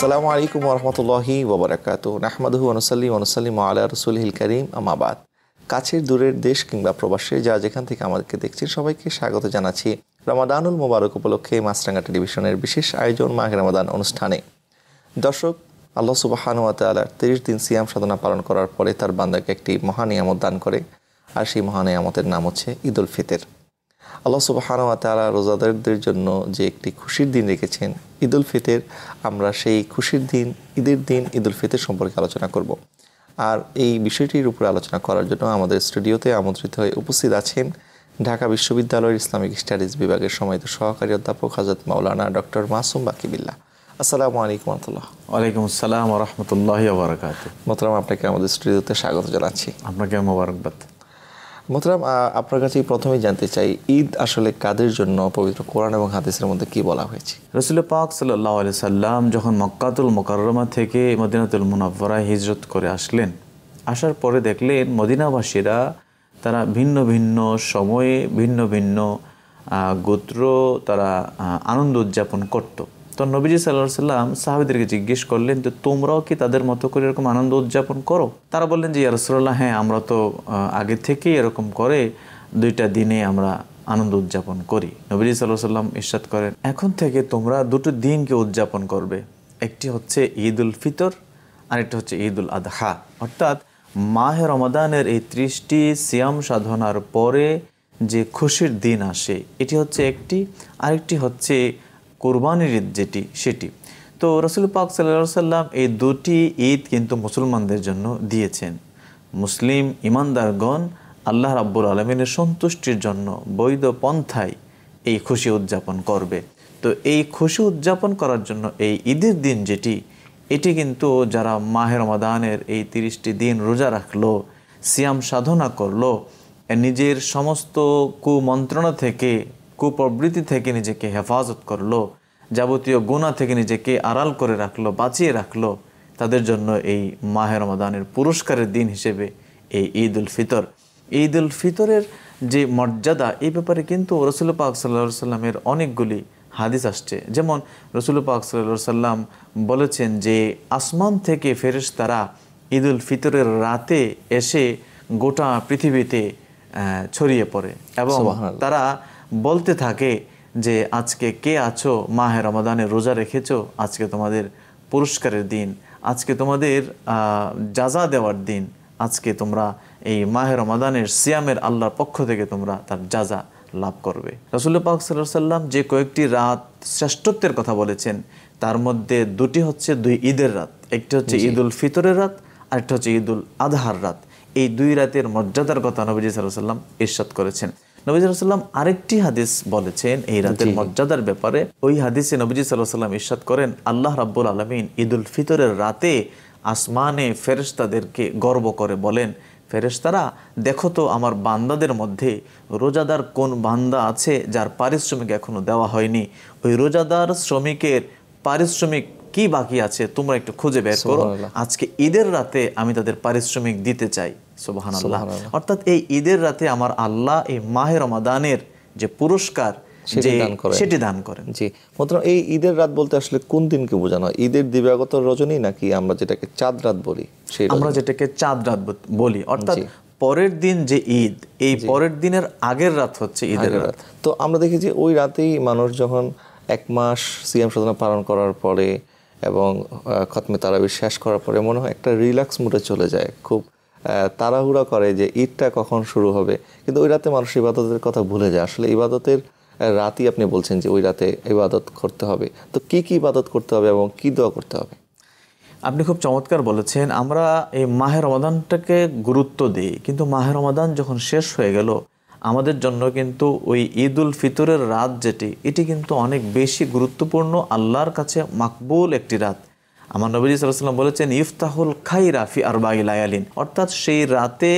আসসালামু আলাইকুম ওরহমতুল্লাহি ওবরাকাত নাহমাদহু অনুসাল্লিম অনুসাল্লিম আল্লাহ রসুলহিল করিম আমাবাদ কাছের দূরের দেশ কিংবা প্রবাসে যা যেখান থেকে আমাদেরকে দেখছেন সবাইকে স্বাগত জানাচ্ছি রমাদানুল মোবারক উপলক্ষে মাছরাঙ্গা টেলিভিশনের বিশেষ আয়োজন মাহ রমাদান অনুষ্ঠানে দর্শক আল্লাহ সুবাহানুয়া তালার তিরিশ দিন সিয়াম সাধনা পালন করার পরে তার বান্দাকে একটি মহানিয়ামত দান করে আর সেই মহানিয়ামতের নাম হচ্ছে ঈদ উল ফিতর আল্লাহ সুবাহানুয়া তালা রোজাদারদের জন্য যে একটি খুশির দিন রেখেছেন ঈদ উল ফিতের আমরা সেই খুশির দিন ঈদের দিন ঈদ উল ফিতের সম্পর্কে আলোচনা করব আর এই বিষয়টির উপরে আলোচনা করার জন্য আমাদের স্টুডিওতে আমন্ত্রিত হয়ে উপস্থিত আছেন ঢাকা বিশ্ববিদ্যালয়ের ইসলামিক স্টাডিজ বিভাগের সময়ত সহকারী অধ্যাপক হাজরত মাওলানা ডক্টর মাসুম বাকিবিল্লা আসসালামু আলাইকুম আহমতুল্লাহ ওয়ালাইকুম আসসালাম রহমতুল্লাহ বারাকাত মোতরাম আপনাকে আমাদের স্টুডিওতে স্বাগত জানাচ্ছি আপনাকে মোবারকবাদ মোতরাম আপনার কাছে প্রথমে জানতে চাই ঈদ আসলে কাদের জন্য পবিত্র কোরআন এবং হাদিসের মধ্যে কি বলা হয়েছে রসুল পাক সাল্লাহ আলি সাল্লাম যখন মক্কাতুল মোকাররমা থেকে মদিনাতুল মুনাফরা হিজরত করে আসলেন আসার পরে দেখলেন মদিনাবাসীরা তারা ভিন্ন ভিন্ন সময়ে ভিন্ন ভিন্ন গোত্র তারা আনন্দ উদযাপন করতো তো নবীজি সাল্লাহ সাল্লাম সাহাবিদেরকে জিজ্ঞেস করলেন যে তোমরাও কি তাদের মতো করে এরকম আনন্দ উদযাপন করো তারা বললেন যে ইয়ারসোল্লাহ হ্যাঁ আমরা তো আগে থেকেই এরকম করে দুইটা দিনে আমরা আনন্দ উদযাপন করি নবীজি সাল্লাহ সাল্লাম ইস্বাদ করেন এখন থেকে তোমরা দুটো দিনকে উদযাপন করবে একটি হচ্ছে ঈদ উল ফিতর আরেকটি হচ্ছে ঈদ উল আদহা অর্থাৎ মাহে রমাদানের এই ত্রিশটি সিয়াম সাধনার পরে যে খুশির দিন আসে এটি হচ্ছে একটি আরেকটি হচ্ছে কোরবানির ঈদ যেটি সেটি তো রসুল পাক সাল্লা সাল্লাম এই দুটি ঈদ কিন্তু মুসলমানদের জন্য দিয়েছেন মুসলিম ইমানদারগণ আল্লাহ রাব্বুল আলমিনের সন্তুষ্টির জন্য বৈধ পন্থায় এই খুশি উদযাপন করবে তো এই খুশি উদযাপন করার জন্য এই ঈদের দিন যেটি এটি কিন্তু যারা মাহের মাদানের এই তিরিশটি দিন রোজা রাখলো সিয়াম সাধনা করলো নিজের সমস্ত কুমন্ত্রণা থেকে কুপ্রবৃত্তি থেকে নিজেকে হেফাজত করলো যাবতীয় গুণা থেকে নিজেকে আড়াল করে রাখলো বাঁচিয়ে রাখলো তাদের জন্য এই মাহে রমাদানের পুরস্কারের দিন হিসেবে এই ঈদ উল ফিতর ঈদ উল ফিতরের যে মর্যাদা এই ব্যাপারে কিন্তু রসুল পাক সাল্লা সাল্লামের অনেকগুলি হাদিস আসছে যেমন রসুল পাক সাল্লা সাল্লাম বলেছেন যে আসমান থেকে ফেরেস তারা ঈদ উল ফিতরের রাতে এসে গোটা পৃথিবীতে ছড়িয়ে পড়ে এবং তারা বলতে থাকে যে আজকে কে আছো মাহে রমাদানে রোজা রেখেছো আজকে তোমাদের পুরস্কারের দিন আজকে তোমাদের যাজা দেওয়ার দিন আজকে তোমরা এই মাহে রমাদানের সিয়ামের আল্লাহর পক্ষ থেকে তোমরা তার যাজা লাভ করবে রসুল্লা পাক সাল্লাম যে কয়েকটি রাত শ্রেষ্ঠত্বের কথা বলেছেন তার মধ্যে দুটি হচ্ছে দুই ঈদের রাত একটি হচ্ছে ঈদ উল ফিতরের রাত আর একটি হচ্ছে ঈদ উল আধহার রাত এই দুই রাতের মর্যাদার কথা নবীজি সাল্লাহ সাল্লাম ইরশাদ করেছেন নবীজ সাল্লাম আরেকটি হাদিস বলেছেন এই রাতের মর্যাদার ব্যাপারে ওই হাদিসে নবীজি সাল্লাহ সাল্লাম ইস্বাদ করেন আল্লাহ রাব্বুল আলমিন ঈদুল ফিতরের রাতে আসমানে ফেরেশতাদেরকে গর্ব করে বলেন ফেরেশতারা দেখো তো আমার বান্দাদের মধ্যে রোজাদার কোন বান্দা আছে যার পারিশ্রমিক এখনও দেওয়া হয়নি ওই রোজাদার শ্রমিকের পারিশ্রমিক কি বাকি আছে তোমরা একটু খুঁজে বের করো আজকে ঈদের রাতে আমি তাদের পারিশ্রমিক দিতে চাই অর্থাৎ এই ঈদের রাতে আমার আল্লাহ এই মাহে রমাদানের যে পুরস্কার সেটি দান করেন জি এই ঈদের রাত বলতে আসলে কোন দিনকে বোঝানো ঈদের দিবাগত রজনী নাকি আমরা যেটাকে চাঁদ রাত বলি আমরা যেটাকে চাঁদ রাত বলি অর্থাৎ পরের দিন যে ঈদ এই পরের দিনের আগের রাত হচ্ছে ঈদের রাত তো আমরা দেখি যে ওই রাতেই মানুষ যখন এক মাস সিএম সাধনা পালন করার পরে এবং খতমে তারাবি শেষ করার পরে মনে হয় একটা রিল্যাক্স মুডে চলে যায় খুব তাড়াহুড়া করে যে ঈদটা কখন শুরু হবে কিন্তু ওই রাতে মানুষ ইবাদতের কথা ভুলে যায় আসলে ইবাদতের রাতই আপনি বলছেন যে ওই রাতে ইবাদত করতে হবে তো কি কি ইবাদত করতে হবে এবং কি দোয়া করতে হবে আপনি খুব চমৎকার বলেছেন আমরা এই মাহের রমাদানটাকে গুরুত্ব দিই কিন্তু মাহের রমাদান যখন শেষ হয়ে গেল আমাদের জন্য কিন্তু ওই ঈদ উল ফিতরের রাত যেটি এটি কিন্তু অনেক বেশি গুরুত্বপূর্ণ আল্লাহর কাছে মাকবুল একটি রাত আমার নবী সাল্লাম বলেছেন ইফতাহুল রাফি আর আরবাই লায়ালিন অর্থাৎ সেই রাতে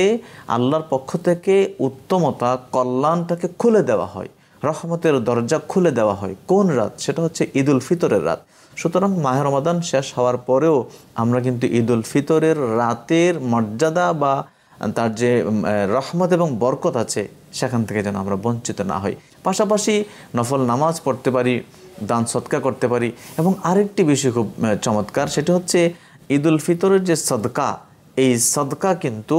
আল্লাহর পক্ষ থেকে উত্তমতা কল্যাণটাকে খুলে দেওয়া হয় রহমতের দরজা খুলে দেওয়া হয় কোন রাত সেটা হচ্ছে ঈদ উল ফিতরের রাত সুতরাং মাহের রমাদান শেষ হওয়ার পরেও আমরা কিন্তু ঈদ উল ফিতরের রাতের মর্যাদা বা তার যে রহমত এবং বরকত আছে সেখান থেকে যেন আমরা বঞ্চিত না হই পাশাপাশি নফল নামাজ পড়তে পারি দান সৎকা করতে পারি এবং আরেকটি বিষয় খুব চমৎকার সেটা হচ্ছে ঈদুল ফিতরের যে সদকা এই সদকা কিন্তু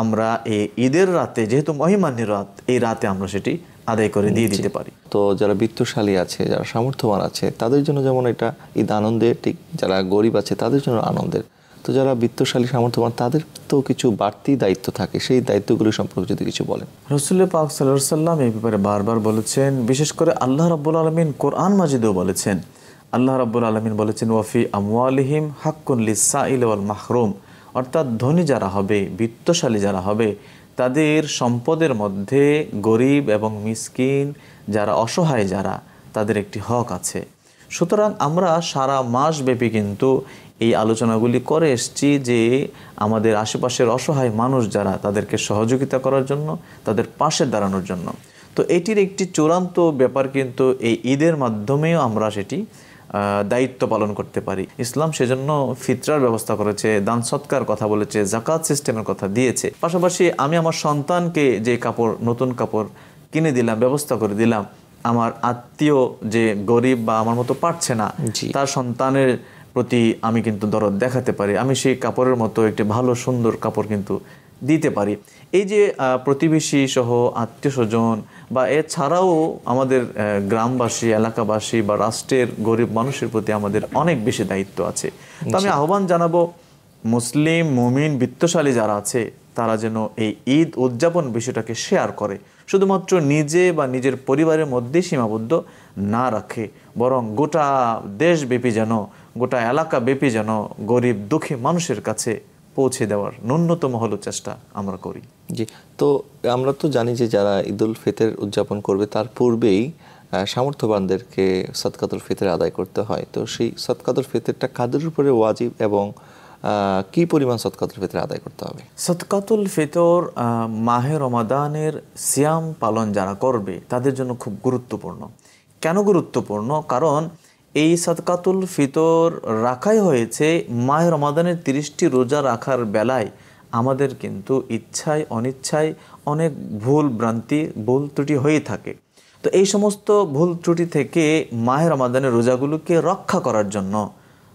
আমরা এই ঈদের রাতে যেহেতু মহিমান্য রাত এই রাতে আমরা সেটি আদায় করে দিয়ে দিতে পারি তো যারা বৃত্তশালী আছে যারা সামর্থ্যবান আছে তাদের জন্য যেমন এটা ঈদ আনন্দের ঠিক যারা গরিব আছে তাদের জন্য আনন্দের তো যারা বিত্তশালী সামর্থ্যবান তাদের তো কিছু বাড়তি দায়িত্ব থাকে সেই দায়িত্বগুলি সম্পর্কে যদি কিছু বলেন রসুল্লাহ পাক সাল্লাম এই ব্যাপারে বারবার বলেছেন বিশেষ করে আল্লাহ রাবুল আলমিন কোরআন মাজিদেও বলেছেন আল্লাহ রাবুল আলমিন বলেছেন ওয়াফি আমিম হাক্কুন লিসাইল ওয়াল মাহরুম অর্থাৎ ধনী যারা হবে বিত্তশালী যারা হবে তাদের সম্পদের মধ্যে গরিব এবং মিসকিন যারা অসহায় যারা তাদের একটি হক আছে সুতরাং আমরা সারা মাস ব্যাপী কিন্তু এই আলোচনাগুলি করে এসছি যে আমাদের আশেপাশের অসহায় মানুষ যারা তাদেরকে সহযোগিতা করার জন্য তাদের পাশে দাঁড়ানোর জন্য তো এটির একটি চূড়ান্ত ব্যাপার কিন্তু এই ঈদের মাধ্যমেও আমরা সেটি দায়িত্ব পালন করতে পারি ইসলাম সেজন্য ফিতরার ব্যবস্থা করেছে দান সৎকার কথা বলেছে জাকাত সিস্টেমের কথা দিয়েছে পাশাপাশি আমি আমার সন্তানকে যে কাপড় নতুন কাপড় কিনে দিলাম ব্যবস্থা করে দিলাম আমার আত্মীয় যে গরিব বা আমার মতো পারছে না তার সন্তানের প্রতি আমি কিন্তু দরদ দেখাতে পারি আমি সেই কাপড়ের মতো একটি ভালো সুন্দর কাপড় কিন্তু দিতে পারি এই যে প্রতিবেশী সহ আত্মীয় স্বজন বা এছাড়াও আমাদের গ্রামবাসী এলাকাবাসী বা রাষ্ট্রের গরিব মানুষের প্রতি আমাদের অনেক বেশি দায়িত্ব আছে তো আমি আহ্বান জানাবো মুসলিম মুমিন বিত্তশালী যারা আছে তারা যেন এই ঈদ উদযাপন বিষয়টাকে শেয়ার করে শুধুমাত্র নিজে বা নিজের পরিবারের মধ্যে সীমাবদ্ধ না রাখে বরং গোটা দেশব্যাপী যেন গোটা এলাকা ব্যাপী যেন গরিব দুঃখী মানুষের কাছে পৌঁছে দেওয়ার ন্যূনতম হলো চেষ্টা আমরা করি জি তো আমরা তো জানি যে যারা ঈদুল ফিতর উদযাপন করবে তার পূর্বেই সামর্থ্যবানদেরকে সৎকাতুল ফিতর আদায় করতে হয় তো সেই সৎকাতুল ফিতরটা কাদের উপরে ওয়াজিব এবং কি পরিমাণ সৎকাতুল ফিতর আদায় করতে হবে সৎকাতুল ফিতর মাহে রমাদানের সিয়াম পালন যারা করবে তাদের জন্য খুব গুরুত্বপূর্ণ কেন গুরুত্বপূর্ণ কারণ এই সাদকাতুল ফিতর রাখাই হয়েছে মায়ের রমাদানের তিরিশটি রোজা রাখার বেলায় আমাদের কিন্তু ইচ্ছায় অনিচ্ছায় অনেক ভুল ভ্রান্তি ভুল ত্রুটি হয়ে থাকে তো এই সমস্ত ভুল ত্রুটি থেকে মাহের রমাদানের রোজাগুলোকে রক্ষা করার জন্য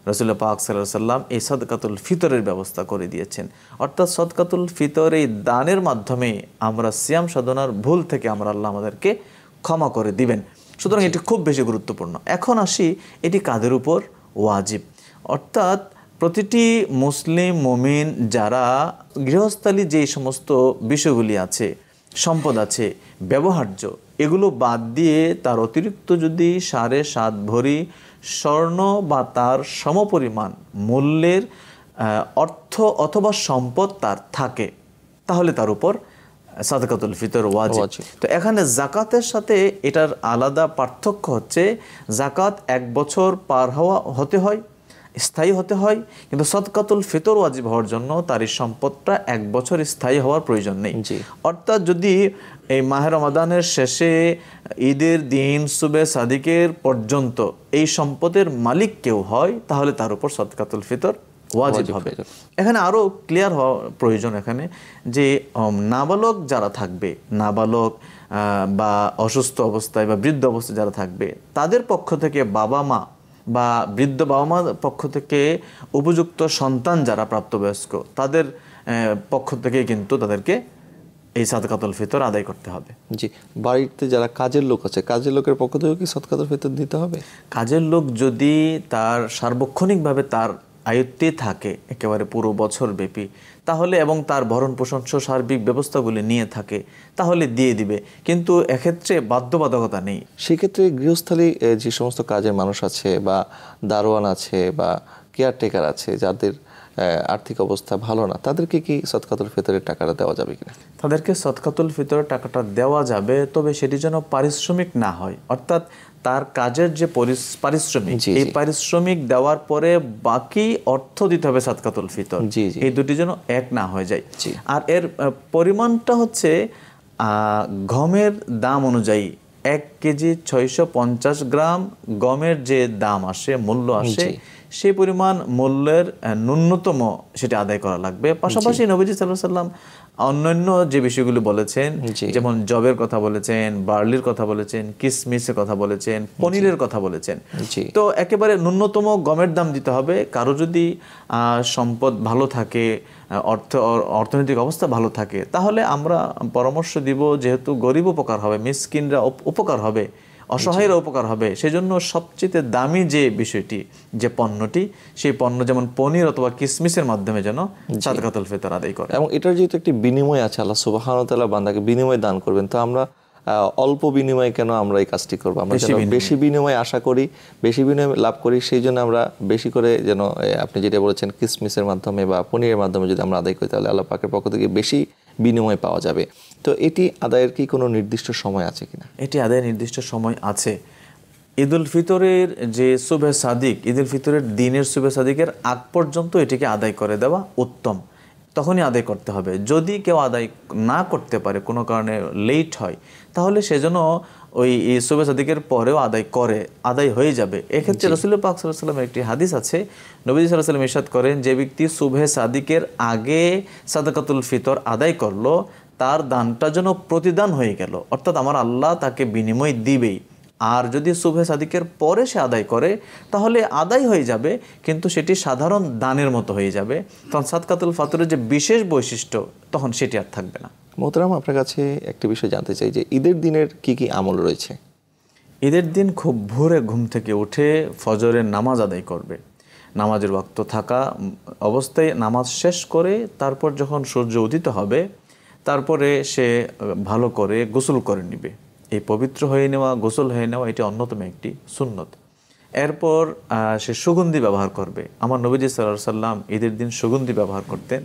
রসুল্লা পাক সাল্লাহ সাল্লাম এই সদকাতুল ফিতরের ব্যবস্থা করে দিয়েছেন অর্থাৎ সদকাতুল ফিতর এই দানের মাধ্যমে আমরা শ্যাম সাধনার ভুল থেকে আমরা আল্লাহ আমাদেরকে ক্ষমা করে দিবেন সুতরাং এটি খুব বেশি গুরুত্বপূর্ণ এখন আসি এটি কাদের উপর ওয়াজিব অর্থাৎ প্রতিটি মুসলিম মুমিন যারা গৃহস্থালী যেই সমস্ত বিষয়গুলি আছে সম্পদ আছে ব্যবহার্য এগুলো বাদ দিয়ে তার অতিরিক্ত যদি সাড়ে সাত ভরি স্বর্ণ বা তার সমপরিমাণ মূল্যের অর্থ অথবা সম্পদ তার থাকে তাহলে তার উপর সাদাকাতুল ফিতর ওয়াজিব তো এখানে জাকাতের সাথে এটার আলাদা পার্থক্য হচ্ছে জাকাত এক বছর পার হওয়া হতে হয় স্থায়ী হতে হয় কিন্তু সদকাতুল ফিতর ওয়াজিব হওয়ার জন্য তার এই সম্পদটা এক বছর স্থায়ী হওয়ার প্রয়োজন নেই অর্থাৎ যদি এই মাহের রমাদানের শেষে ঈদের দিন সুবে সাদিকের পর্যন্ত এই সম্পদের মালিক কেউ হয় তাহলে তার উপর সদকাতুল ফিতর ওয়াজিব হবে এখানে আরও ক্লিয়ার হওয়া প্রয়োজন এখানে যে নাবালক যারা থাকবে নাবালক বা অসুস্থ অবস্থায় বা বৃদ্ধ অবস্থায় যারা থাকবে তাদের পক্ষ থেকে বাবা মা বা বৃদ্ধ বাবা মার পক্ষ থেকে উপযুক্ত সন্তান যারা প্রাপ্তবয়স্ক তাদের পক্ষ থেকে কিন্তু তাদেরকে এই সাদকাতুল ফিতর আদায় করতে হবে জি বাড়িতে যারা কাজের লোক আছে কাজের লোকের পক্ষ থেকেও কি সাদকাতুল ফিতর দিতে হবে কাজের লোক যদি তার সার্বক্ষণিকভাবে তার আয়ত্তে থাকে একেবারে পুরো বছর ব্যাপী তাহলে এবং তার ভরণ পোষণ সার্বিক ব্যবস্থাগুলি নিয়ে থাকে তাহলে দিয়ে দিবে কিন্তু এক্ষেত্রে বাধ্যবাধকতা নেই সেক্ষেত্রে গৃহস্থলী যে সমস্ত কাজের মানুষ আছে বা দারোয়ান আছে বা কেয়ারটেকার আছে যাদের আর্থিক অবস্থা ভালো না তাদেরকে কি সৎকাতুল ফিতরের টাকাটা দেওয়া যাবে কিনা তাদেরকে সৎকাতুল ফিতরের টাকাটা দেওয়া যাবে তবে সেটি যেন পারিশ্রমিক না হয় অর্থাৎ তার কাজের যে পারিশ্রমিক এই পারিশ্রমিক দেওয়ার পরে বাকি অর্থ দিতে হবে সাতকাতুল ফিতর এই দুটি যেন এক না হয়ে যায় আর এর পরিমাণটা হচ্ছে গমের দাম অনুযায়ী এক কেজি ছয়শ গ্রাম গমের যে দাম আসে মূল্য আসে সেই পরিমাণ মূল্যের ন্যূনতম সেটা আদায় করা লাগবে পাশাপাশি নবীজি সাল্লাহ সাল্লাম অন্যান্য যে বিষয়গুলো বলেছেন যেমন জবের কথা বলেছেন বার্লির কথা বলেছেন কিসমিসের কথা বলেছেন পনিরের কথা বলেছেন তো একেবারে ন্যূনতম গমের দাম দিতে হবে কারো যদি সম্পদ ভালো থাকে অর্থ অর্থনৈতিক অবস্থা ভালো থাকে তাহলে আমরা পরামর্শ দিব যেহেতু গরিব উপকার হবে মিসকিনরা উপকার হবে অসহায়ের উপকার হবে সেজন্য সবচেয়ে দামি যে বিষয়টি যে পণ্যটি সেই পণ্য যেমন পনির অথবা কিসমিসের মাধ্যমে যেন সাদকাতুল ফিতর আদায় করে এবং এটার যেহেতু একটি বিনিময় আছে আল্লাহ সুবাহানতাল্লাহ বান্দাকে বিনিময় দান করবেন তো আমরা অল্প বিনিময়ে কেন আমরা এই কাজটি করবো আমরা বেশি বিনিময়ে আশা করি বেশি বিনিময় লাভ করি সেই জন্য আমরা বেশি করে যেন আপনি যেটা বলেছেন কিসমিসের মাধ্যমে বা পনিরের মাধ্যমে যদি আমরা আদায় করি তাহলে আল্লাহ পাকের পক্ষ থেকে বেশি বিনিময় পাওয়া যাবে তো এটি আদায়ের কি কোনো নির্দিষ্ট সময় আছে কিনা এটি আদায়ের নির্দিষ্ট সময় আছে ঈদ উল ফিতরের যে শুভে সাদিক ঈদ উল ফিতরের দিনের শুভে সাদিকের আগ পর্যন্ত এটিকে আদায় করে দেওয়া উত্তম তখনই আদায় করতে হবে যদি কেউ আদায় না করতে পারে কোনো কারণে লেট হয় তাহলে সেজন্য ওই শুভে সাদিকের পরেও আদায় করে আদায় হয়ে যাবে এক্ষেত্রে রসুল পাক সাল্লামের একটি হাদিস আছে নবী সাল্লাম ইসাদ করেন যে ব্যক্তি শুভে সাদিকের আগে সাদাকাতুল ফিতর আদায় করলো তার দানটা যেন প্রতিদান হয়ে গেল অর্থাৎ আমার আল্লাহ তাকে বিনিময় দিবেই আর যদি শুভে সাদিকের পরে সে আদায় করে তাহলে আদায় হয়ে যাবে কিন্তু সেটি সাধারণ দানের মতো হয়ে যাবে তখন সাদকাতুল ফাতুরের যে বিশেষ বৈশিষ্ট্য তখন সেটি আর থাকবে না মোহতারাম আপনার কাছে একটি বিষয় জানতে চাই যে ঈদের দিনের কি কি আমল রয়েছে ঈদের দিন খুব ভোরে ঘুম থেকে উঠে ফজরের নামাজ আদায় করবে নামাজের বক্ত থাকা অবস্থায় নামাজ শেষ করে তারপর যখন সূর্য উদিত হবে তারপরে সে ভালো করে গোসল করে নিবে এই পবিত্র হয়ে নেওয়া গোসল হয়ে নেওয়া এটি অন্যতম একটি সুন্নত এরপর সে সুগন্ধি ব্যবহার করবে আমার নবীজি সাল্লাহ সাল্লাম ঈদের দিন সুগন্ধি ব্যবহার করতেন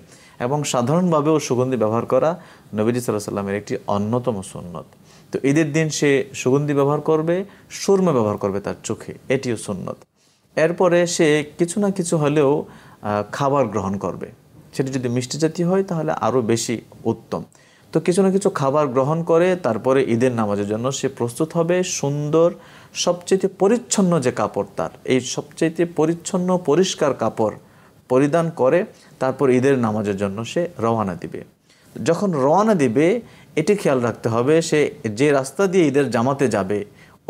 এবং সাধারণভাবেও সুগন্ধি ব্যবহার করা নবীজি সাল্লাহ সাল্লামের একটি অন্যতম সুন্নত তো ঈদের দিন সে সুগন্ধি ব্যবহার করবে সুরমে ব্যবহার করবে তার চোখে এটিও সুন্নত এরপরে সে কিছু না কিছু হলেও খাবার গ্রহণ করবে সেটি যদি মিষ্টি জাতীয় হয় তাহলে আরও বেশি উত্তম তো কিছু না কিছু খাবার গ্রহণ করে তারপরে ঈদের নামাজের জন্য সে প্রস্তুত হবে সুন্দর সবচেয়ে পরিচ্ছন্ন যে কাপড় তার এই সবচেয়ে পরিচ্ছন্ন পরিষ্কার কাপড় পরিধান করে তারপর ঈদের নামাজের জন্য সে রওয়ানা দিবে যখন রওনা দিবে এটি খেয়াল রাখতে হবে সে যে রাস্তা দিয়ে ঈদের জামাতে যাবে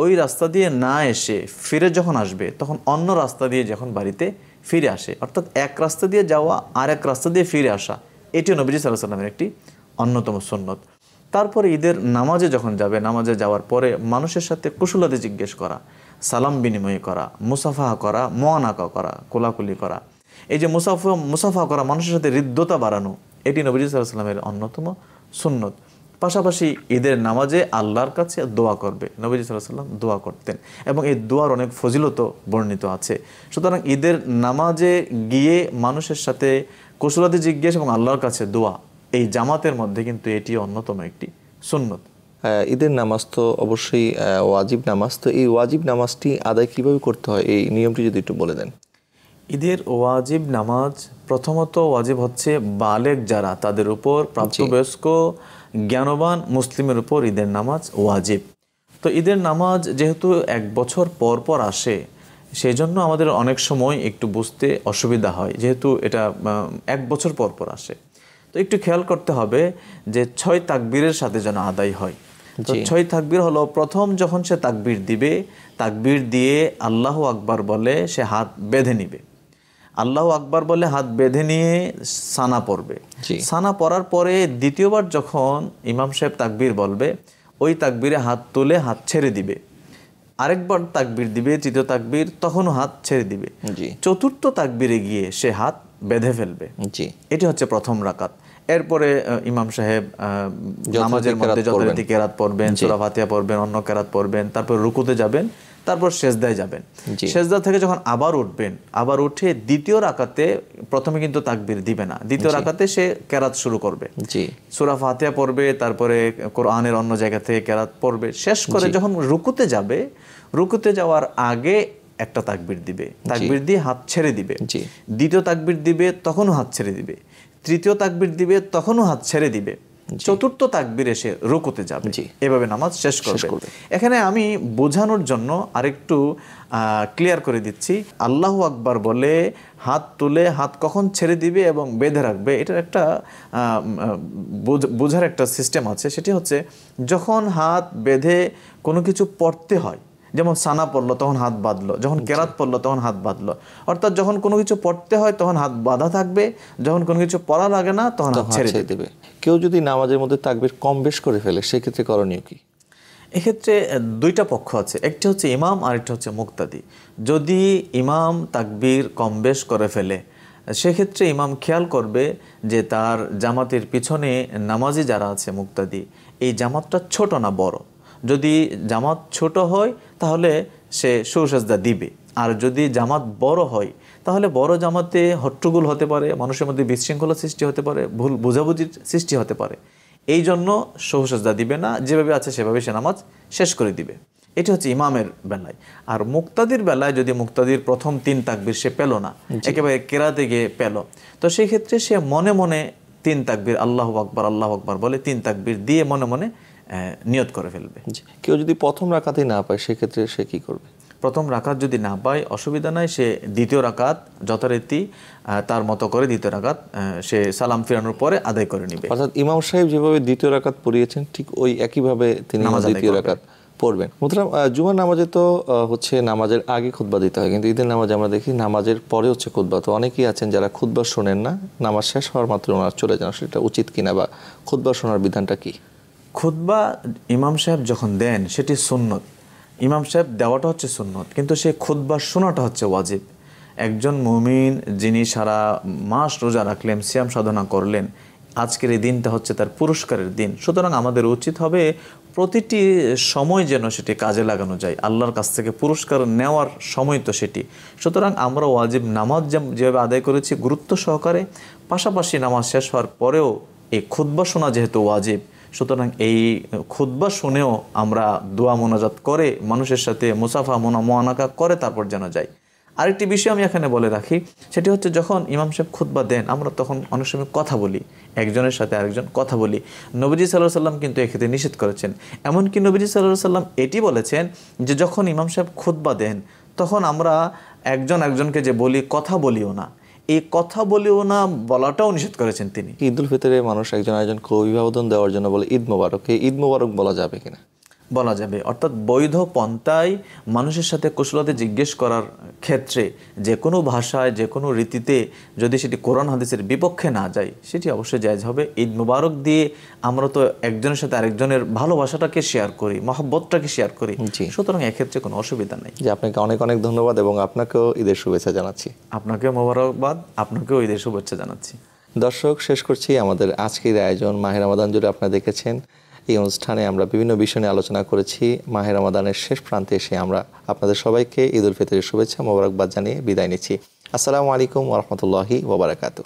ওই রাস্তা দিয়ে না এসে ফিরে যখন আসবে তখন অন্য রাস্তা দিয়ে যখন বাড়িতে ফিরে আসে অর্থাৎ এক রাস্তা দিয়ে যাওয়া আর এক রাস্তা দিয়ে ফিরে আসা এটিও নবীজি সাল্লাহ সাল্লামের একটি অন্যতম সুন্নত তারপরে ঈদের নামাজে যখন যাবে নামাজে যাওয়ার পরে মানুষের সাথে কুশলাদি জিজ্ঞেস করা সালাম বিনিময় করা মুসাফাহা করা মোয়ানাকা করা কোলাকুলি করা এই যে মুসাফা মুসাফা করা মানুষের সাথে হৃদ্যতা বাড়ানো এটি সাল্লাহ সাল্লামের অন্যতম সুন্নত পাশাপাশি ঈদের নামাজে আল্লাহর কাছে দোয়া করবে নবীজি সাল্লাহ সাল্লাম দোয়া করতেন এবং এই দোয়ার অনেক ফজিলত বর্ণিত আছে সুতরাং ঈদের নামাজে গিয়ে মানুষের সাথে কুশলাতে জিজ্ঞেস এবং আল্লাহর কাছে দোয়া এই জামাতের মধ্যে কিন্তু এটি অন্যতম একটি সুন্নত হ্যাঁ, ঈদের নামাজ তো অবশ্যই ওয়াজিব নামাজ তো এই ওয়াজিব নামাজটি আদায় কিভাবে করতে হয় এই নিয়মটি যদি একটু বলে দেন ঈদের ওয়াজিব নামাজ প্রথমত ওয়াজিব হচ্ছে বালেক যারা তাদের উপর প্রাপ্তবয়স্ক জ্ঞানবান মুসলিমের উপর ঈদের নামাজ ওয়াজিব তো ঈদের নামাজ যেহেতু এক বছর পর পর আসে সেই জন্য আমাদের অনেক সময় একটু বুঝতে অসুবিধা হয় যেহেতু এটা এক বছর পর পর আসে তো একটু খেয়াল করতে হবে যে ছয় তাকবীরের সাথে যেন আদায় হয় তো ছয় তাকবীর হলো প্রথম যখন সে তাকবীর দিবে তাকবীর দিয়ে আল্লাহ আকবার বলে সে হাত বেঁধে নিবে আল্লাহ আকবার বলে হাত বেঁধে নিয়ে সানা পড়বে সানা পড়ার পরে দ্বিতীয়বার যখন ইমাম সাহেব তাকবির বলবে ওই তাকবিরে হাত তুলে হাত ছেড়ে দিবে আরেকবার তাকবির দিবে তৃতীয় তাকবির তখনও হাত ছেড়ে দিবে চতুর্থ তাকবিরে গিয়ে সে হাত বেঁধে ফেলবে এটি হচ্ছে প্রথম রাকাত এরপরে ইমাম সাহেব নামাজের মধ্যে যথারীতি কেরাত পড়বেন সুরা ফাতিয়া পড়বেন অন্য কেরাত পড়বেন তারপর রুকুতে যাবেন তারপর সেজদায় যাবেন সেজদা থেকে যখন আবার উঠবেন আবার উঠে দ্বিতীয় রাকাতে প্রথমে কিন্তু তাকবির দিবে না দ্বিতীয় রাকাতে সে কেরাত শুরু করবে সুরা ফাতিয়া পড়বে তারপরে কোরআনের অন্য জায়গা থেকে কেরাত পড়বে শেষ করে যখন রুকুতে যাবে রুকুতে যাওয়ার আগে একটা তাকবির দিবে তাকবির দিয়ে হাত ছেড়ে দিবে দ্বিতীয় তাকবির দিবে তখনও হাত ছেড়ে দিবে তৃতীয় তাকবির দিবে তখনও হাত ছেড়ে দিবে চতুর্থ তাকবির এসে রুকুতে যাবে এভাবে নামাজ শেষ করবে এখানে আমি বোঝানোর জন্য আরেকটু ক্লিয়ার করে দিচ্ছি আল্লাহ আকবার বলে হাত তুলে হাত কখন ছেড়ে দিবে এবং বেঁধে রাখবে এটার একটা বোঝার একটা সিস্টেম আছে সেটি হচ্ছে যখন হাত বেঁধে কোনো কিছু পড়তে হয় যেমন সানা পড়লো তখন হাত বাঁধলো যখন কেরাত পড়লো তখন হাত বাঁধলো অর্থাৎ যখন কোনো কিছু পড়তে হয় তখন হাত বাঁধা থাকবে যখন কোনো কিছু পড়া লাগে না তখন হাত ছেড়ে দেবে কেউ যদি নামাজের মধ্যে তাকবির কম বেশ করে ফেলে সেক্ষেত্রে করণীয় কি এক্ষেত্রে দুইটা পক্ষ আছে একটি হচ্ছে ইমাম আর একটি হচ্ছে মুক্তাদি যদি ইমাম তাকবির কম বেশ করে ফেলে সেক্ষেত্রে ইমাম খেয়াল করবে যে তার জামাতের পিছনে নামাজি যারা আছে মুক্তাদি এই জামাতটা ছোট না বড় যদি জামাত ছোট হয় তাহলে সে সৌসাজদা দিবে আর যদি জামাত বড় হয় তাহলে বড় জামাতে হট্টগোল হতে পারে মানুষের মধ্যে বিশৃঙ্খলা সৃষ্টি হতে পারে ভুল বোঝাবুঝির সৃষ্টি হতে পারে এই জন্য সহসজ্জা দিবে না যেভাবে আছে সেভাবে সে নামাজ শেষ করে দিবে এটি হচ্ছে ইমামের বেলায় আর মুক্তাদির বেলায় যদি মুক্তাদির প্রথম তিন তাকবির সে পেল না একেবারে কেরাতে গিয়ে পেল তো সেই ক্ষেত্রে সে মনে মনে তিন তাকবির আল্লাহ আকবর আল্লাহ আকবর বলে তিন তাকবির দিয়ে মনে মনে নিয়ত করে ফেলবে কেউ যদি প্রথম রাখাতেই না পায় সেক্ষেত্রে সে কি করবে প্রথম রাখাত যদি না পায় অসুবিধা নাই সে দ্বিতীয় রাখাত যথারীতি তার মতো করে দ্বিতীয় রাখাত সে সালাম ফিরানোর পরে আদায় করে নিবে অর্থাৎ ইমাম সাহেব যেভাবে দ্বিতীয় রাখাত পড়িয়েছেন ঠিক ওই একইভাবে তিনি দ্বিতীয় রাখাত পড়বেন মুদ্রাম জুমার নামাজে তো হচ্ছে নামাজের আগে খুদ্া দিতে হয় কিন্তু ঈদের নামাজে আমরা দেখি নামাজের পরে হচ্ছে খুদ্া তো অনেকেই আছেন যারা খুদ্া শোনেন না নামাজ শেষ হওয়ার মাত্র ওনার চলে যান সেটা উচিত কিনা বা খুদ্া শোনার বিধানটা কি খুদ্া ইমাম সাহেব যখন দেন সেটি সুন্নত ইমাম সাহেব দেওয়াটা হচ্ছে সুন্নত কিন্তু সে খুদ্া শোনাটা হচ্ছে ওয়াজিব একজন মুমিন যিনি সারা মাস রোজা রাখলেন শ্যাম সাধনা করলেন আজকের এই দিনটা হচ্ছে তার পুরস্কারের দিন সুতরাং আমাদের উচিত হবে প্রতিটি সময় যেন সেটি কাজে লাগানো যায় আল্লাহর কাছ থেকে পুরস্কার নেওয়ার সময় তো সেটি সুতরাং আমরা ওয়াজিব নামাজ যেভাবে আদায় করেছি গুরুত্ব সহকারে পাশাপাশি নামাজ শেষ হওয়ার পরেও এই খুদ্া শোনা যেহেতু ওয়াজিব সুতরাং এই খুদ্া শুনেও আমরা দোয়া মোনাজাত করে মানুষের সাথে মুসাফা মোনা মোয়ানাকা করে তারপর যেন যাই আরেকটি বিষয় আমি এখানে বলে রাখি সেটি হচ্ছে যখন ইমাম সাহেব খুদ্া দেন আমরা তখন অনেক সময় কথা বলি একজনের সাথে আরেকজন কথা বলি নবীজি সাল্লাহ সাল্লাম কিন্তু এক্ষেত্রে নিষেধ করেছেন এমনকি নবীজি সাল্লাহ সাল্লাম এটি বলেছেন যে যখন ইমাম সাহেব খুদ্া দেন তখন আমরা একজন একজনকে যে বলি কথা বলিও না এই কথা বলেও না বলাটাও নিষেধ করেছেন তিনি ঈদুল ফিতরে মানুষ একজন আয়োজন অভিবাদন দেওয়ার জন্য বলে ঈদ মোবারক এই ঈদ মোবারক বলা যাবে কিনা বলা যাবে অর্থাৎ বৈধ পন্থায় মানুষের সাথে কুশলতে জিজ্ঞেস করার ক্ষেত্রে যে কোনো ভাষায় যে কোনো রীতিতে যদি সেটি কোরআন হাদিসের বিপক্ষে না যায় সেটি অবশ্যই জায়জ হবে ঈদ মুবারক দিয়ে আমরা তো একজনের সাথে আরেকজনের ভালোবাসাটাকে শেয়ার করি মহব্বতটাকে শেয়ার করি সুতরাং এক্ষেত্রে কোনো অসুবিধা নেই যে আপনাকে অনেক অনেক ধন্যবাদ এবং আপনাকেও ঈদের শুভেচ্ছা জানাচ্ছি আপনাকেও মুবারকবাদ আপনাকেও ঈদের শুভেচ্ছা জানাচ্ছি দর্শক শেষ করছি আমাদের আজকের আয়োজন মাহের আমাদান জুড়ে আপনারা দেখেছেন এই অনুষ্ঠানে আমরা বিভিন্ন বিষয় নিয়ে আলোচনা করেছি মাহের রমাদানের শেষ প্রান্তে এসে আমরা আপনাদের সবাইকে ঈদ উল ফিতরের শুভেচ্ছা মোবারকবাদ জানিয়ে বিদায় নিচ্ছি আসসালামু আলাইকুম ওরহমতুল্লাহি ওবরাকাতু